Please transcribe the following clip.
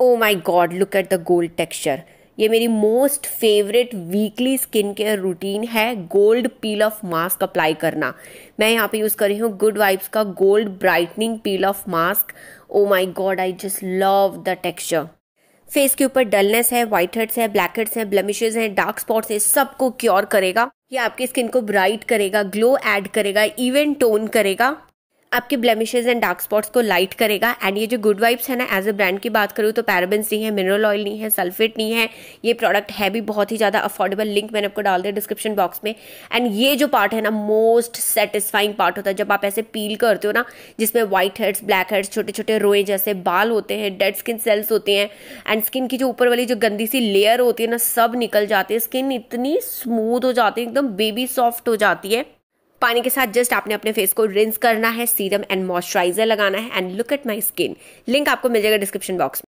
O my god look at the gold texture ये मेरी most favourite weekly skin care routine है gold peel off mask apply करना मैं यहाँ पे यूज़ कर रही हूँ गुड वाइब्स का gold brightening peel off mask oh my god I just love the texture face के ऊपर डलनेस है व्हाइट हेड्स है ब्लैक हेड्स है ब्लमिशेज है डार्क स्पॉट्स है सबको क्योर करेगा ये आपकी स्किन को ब्राइट करेगा ग्लो एड करेगा इवन टोन करेगा आपके ब्लेमिशेज एंड डार्क स्पॉट्स को लाइट करेगा एंड ये जो गुड वाइब्स है ना एज अ ब्रांड की बात करूँ तो पैराबेंस नहीं है मिनरल ऑयल नहीं है सल्फेट नहीं है ये प्रोडक्ट है भी बहुत ही ज़्यादा अफोर्डेबल लिंक मैंने आपको डाल दिया डिस्क्रिप्शन बॉक्स में एंड ये जो पार्ट है ना मोस्ट सेटिस्फाइंग पार्ट होता है जब आप ऐसे पील करते हो ना जिसमें व्हाइट हेड्स ब्लैक हेड्स छोटे छोटे रोए जैसे बाल होते हैं डेड स्किन सेल्स होते हैं एंड स्किन की जो ऊपर वाली जो गंदी सी लेयर होती है ना सब निकल जाती है स्किन इतनी स्मूथ हो जाती है एकदम बेबी सॉफ्ट हो जाती है पानी के साथ जस्ट आपने अपने फेस को रिंस करना है सीरम एंड मॉइस्चराइजर लगाना है and look at my skin link आपको मिल जाएगा डिस्क्रिप्शन बॉक्स